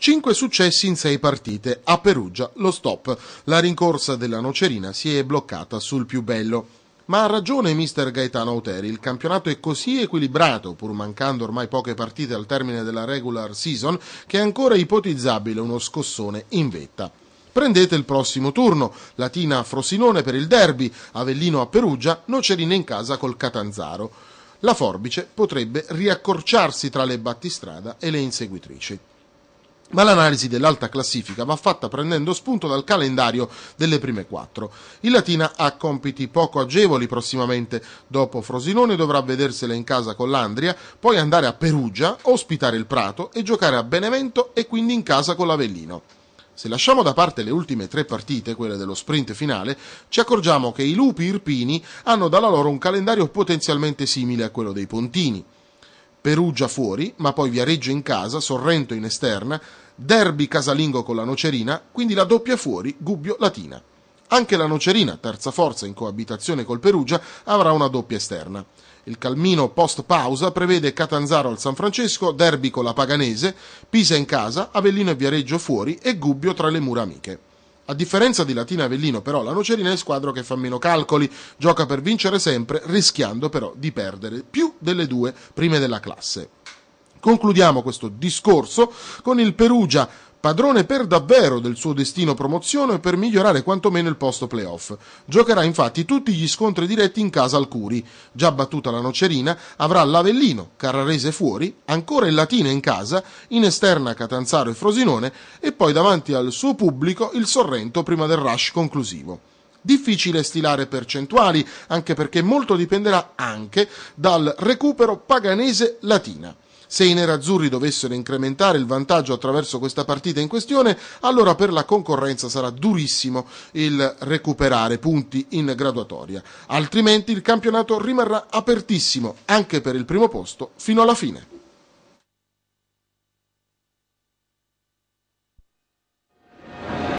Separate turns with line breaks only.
5 successi in 6 partite, a Perugia lo stop, la rincorsa della Nocerina si è bloccata sul più bello. Ma ha ragione mister Gaetano Auteri, il campionato è così equilibrato, pur mancando ormai poche partite al termine della regular season, che è ancora ipotizzabile uno scossone in vetta. Prendete il prossimo turno, Latina a Frosinone per il derby, Avellino a Perugia, Nocerina in casa col Catanzaro. La forbice potrebbe riaccorciarsi tra le battistrada e le inseguitrici ma l'analisi dell'alta classifica va fatta prendendo spunto dal calendario delle prime quattro. Il Latina ha compiti poco agevoli prossimamente, dopo Frosinone dovrà vedersela in casa con l'Andria, poi andare a Perugia, ospitare il Prato e giocare a Benevento e quindi in casa con l'Avellino. Se lasciamo da parte le ultime tre partite, quelle dello sprint finale, ci accorgiamo che i lupi irpini hanno dalla loro un calendario potenzialmente simile a quello dei pontini. Perugia fuori, ma poi Viareggio in casa, Sorrento in esterna, derby casalingo con la Nocerina, quindi la doppia fuori, Gubbio Latina. Anche la Nocerina, terza forza in coabitazione col Perugia, avrà una doppia esterna. Il calmino post pausa prevede Catanzaro al San Francesco, derby con la Paganese, Pisa in casa, Avellino e Viareggio fuori e Gubbio tra le mura amiche. A differenza di Latina Avellino, però, la Nocerina è il squadro che fa meno calcoli, gioca per vincere sempre, rischiando però di perdere più delle due prime della classe. Concludiamo questo discorso con il Perugia padrone per davvero del suo destino promozione per migliorare quantomeno il posto playoff. Giocherà infatti tutti gli scontri diretti in casa al Curi. Già battuta la Nocerina, avrà l'Avellino, Carrarese fuori, ancora il Latina in casa, in esterna Catanzaro e Frosinone e poi davanti al suo pubblico il Sorrento prima del rush conclusivo. Difficile stilare percentuali, anche perché molto dipenderà anche dal recupero paganese latina. Se i nerazzurri dovessero incrementare il vantaggio attraverso questa partita in questione, allora per la concorrenza sarà durissimo il recuperare punti in graduatoria. Altrimenti il campionato rimarrà apertissimo anche per il primo posto fino alla fine.